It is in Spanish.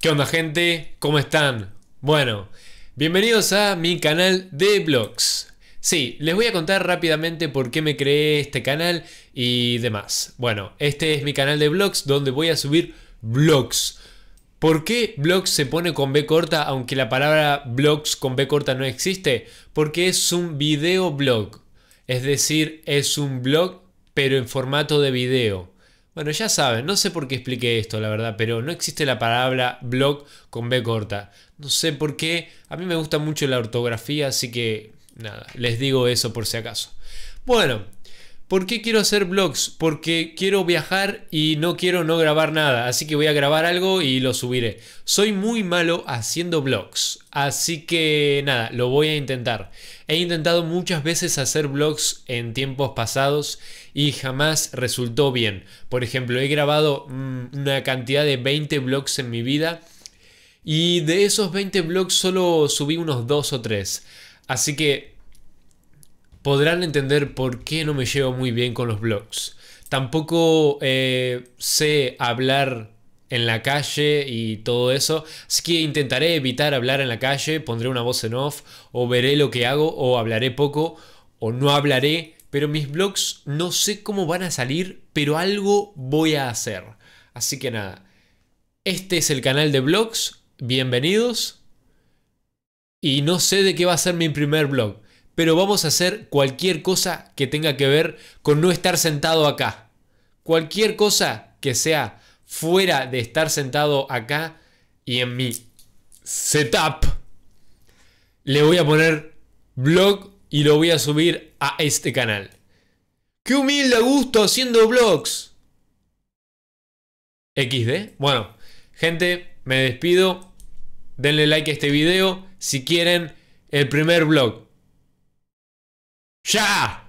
¿Qué onda gente? ¿Cómo están? Bueno, bienvenidos a mi canal de blogs. Sí, les voy a contar rápidamente por qué me creé este canal y demás. Bueno, este es mi canal de blogs donde voy a subir blogs. ¿Por qué blogs se pone con B corta aunque la palabra blogs con B corta no existe? Porque es un blog Es decir, es un blog pero en formato de video. Bueno, ya saben, no sé por qué expliqué esto, la verdad, pero no existe la palabra blog con B corta. No sé por qué, a mí me gusta mucho la ortografía, así que nada, les digo eso por si acaso. Bueno, ¿Por qué quiero hacer vlogs? Porque quiero viajar y no quiero no grabar nada, así que voy a grabar algo y lo subiré. Soy muy malo haciendo vlogs, así que nada, lo voy a intentar. He intentado muchas veces hacer vlogs en tiempos pasados y jamás resultó bien. Por ejemplo, he grabado mm, una cantidad de 20 vlogs en mi vida y de esos 20 vlogs solo subí unos 2 o 3. Así que podrán entender por qué no me llevo muy bien con los blogs. Tampoco eh, sé hablar en la calle y todo eso, así que intentaré evitar hablar en la calle, pondré una voz en off, o veré lo que hago, o hablaré poco, o no hablaré, pero mis blogs no sé cómo van a salir, pero algo voy a hacer. Así que nada, este es el canal de blogs, bienvenidos. Y no sé de qué va a ser mi primer blog, pero vamos a hacer cualquier cosa que tenga que ver con no estar sentado acá. Cualquier cosa que sea fuera de estar sentado acá y en mi setup, le voy a poner blog y lo voy a subir a este canal. ¡Qué humilde gusto haciendo blogs! XD. Bueno, gente, me despido. Denle like a este video si quieren el primer blog. 下。